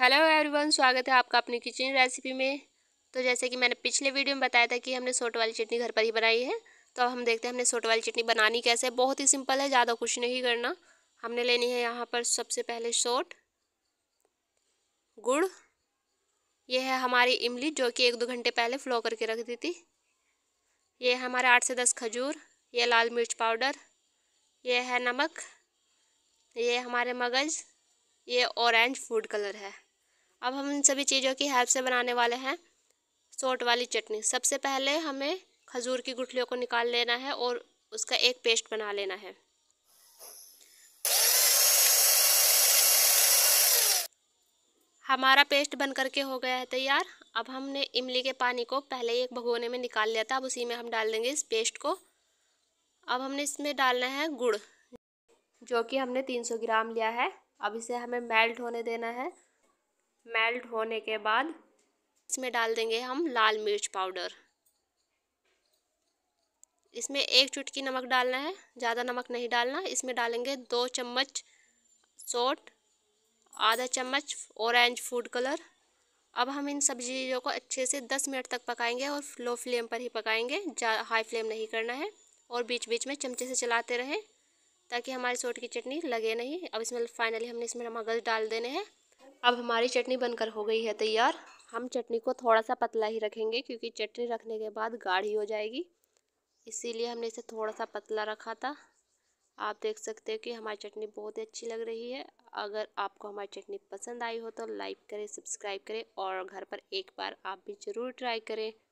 hello everyone स्वागत है आपका अपनी किचन रेसिपी में तो जैसे कि मैंने पिछले वीडियो में बताया था कि हमने सोट वाली चटनी घर पर ही बनाई है तो अब हम देखते हैं हमने सोट वाली चटनी बनानी कैसे है बहुत ही सिंपल है ज़्यादा कुछ नहीं करना हमने लेनी है यहाँ पर सबसे पहले सोट गुड़ यह है हमारी इमली जो कि एक दो घंटे पहले फ्लो करके रख दी थी ये है हमारे आठ से दस खजूर ये लाल मिर्च पाउडर यह है नमक ये हमारे मगज़ ये ऑरेंज फूड कलर है अब हम इन सभी चीज़ों की हेल्प से बनाने वाले हैं सोट वाली चटनी सबसे पहले हमें खजूर की गुठलियों को निकाल लेना है और उसका एक पेस्ट बना लेना है हमारा पेस्ट बन करके हो गया है तैयार अब हमने इमली के पानी को पहले ही एक भगोने में निकाल लिया था अब उसी में हम डाल देंगे इस पेस्ट को अब हमने इसमें डालना है गुड़ जो कि हमने 300 ग्राम लिया है अब इसे हमें मेल्ट होने देना है मेल्ट होने के बाद इसमें डाल देंगे हम लाल मिर्च पाउडर इसमें एक चुटकी नमक डालना है ज़्यादा नमक नहीं डालना इसमें डालेंगे दो चम्मच सोट आधा चम्मच ऑरेंज फूड कलर अब हम इन सब्जियों को अच्छे से दस मिनट तक पकाएंगे और लो फ्लेम पर ही पकाएंगे हाई फ्लेम नहीं करना है और बीच बीच में चमचे से चलाते रहें ताकि हमारी सोट की चटनी लगे नहीं अब इसमें फाइनली हमने इसमें मगज डाल देने हैं अब हमारी चटनी बनकर हो गई है तैयार हम चटनी को थोड़ा सा पतला ही रखेंगे क्योंकि चटनी रखने के बाद गाढ़ी हो जाएगी इसीलिए हमने इसे थोड़ा सा पतला रखा था आप देख सकते हो कि हमारी चटनी बहुत ही अच्छी लग रही है अगर आपको हमारी चटनी पसंद आई हो तो लाइक करें सब्सक्राइब करें और घर पर एक बार आप भी ज़रूर ट्राई करें